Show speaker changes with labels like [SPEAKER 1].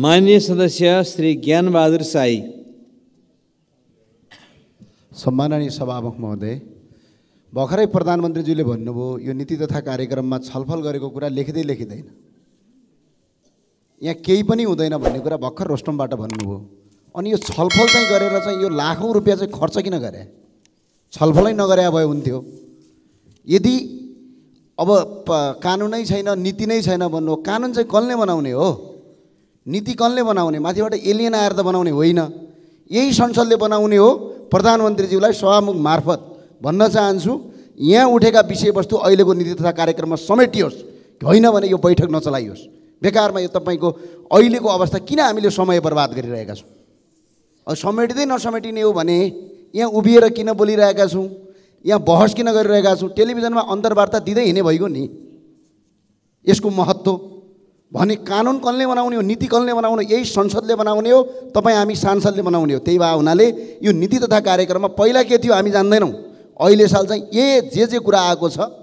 [SPEAKER 1] माननीय सदस्य श्री ज्ञानबहादुर साई
[SPEAKER 2] सम्माननीय सभामुख महोदय भर्खरै प्रधानमन्त्रीज्यूले भन्नुभयो यो नीति तथा कार्यक्रममा छलफल गरेको कुरा लेखिँदै लेखिँदैन यहाँ केही पनि हुँदैन भन्ने कुरा भर्खर रोस्टमबाट भन्नुभयो अनि यो छलफल चाहिँ गरेर चाहिँ यो लाखौँ रुपियाँ चाहिँ खर्च किन गरे छलफलै नगरे भए हुन्थ्यो यदि अब कानुनै छैन नीति नै छैन भन्नु कानुन चाहिँ कसले बनाउने हो नीति कसले बनाउने माथिबाट एलियन आएर त बनाउने होइन यही संसदले बनाउने हो प्रधानमन्त्रीज्यूलाई सभामुख मार्फत भन्न चाहन्छु यहाँ उठेका विषयवस्तु अहिलेको नीति तथा कार्यक्रममा समेटियोस् होइन भने यो बैठक नचलाइयोस् बेकारमा यो तपाईँको अहिलेको अवस्था किन हामीले समय बर्बाद गरिरहेका छौँ समेटिँदै नसमेटिने हो भने यहाँ उभिएर किन बोलिरहेका छौँ यहाँ बहस किन गरिरहेका छौँ टेलिभिजनमा अन्तर्वार्ता दिँदै हिँड्ने भइगयो नि यसको महत्त्व भने कानुन कसले बनाउने हो नीति कसले बनाउने यही संसदले बनाउने हो तपाईँ हामी सांसदले बनाउने हो त्यही भए हुनाले यो नीति तथा कार्यक्रममा पहिला के थियो हामी जान्दैनौँ अहिले साल चाहिँ ए जे जे कुरा आएको छ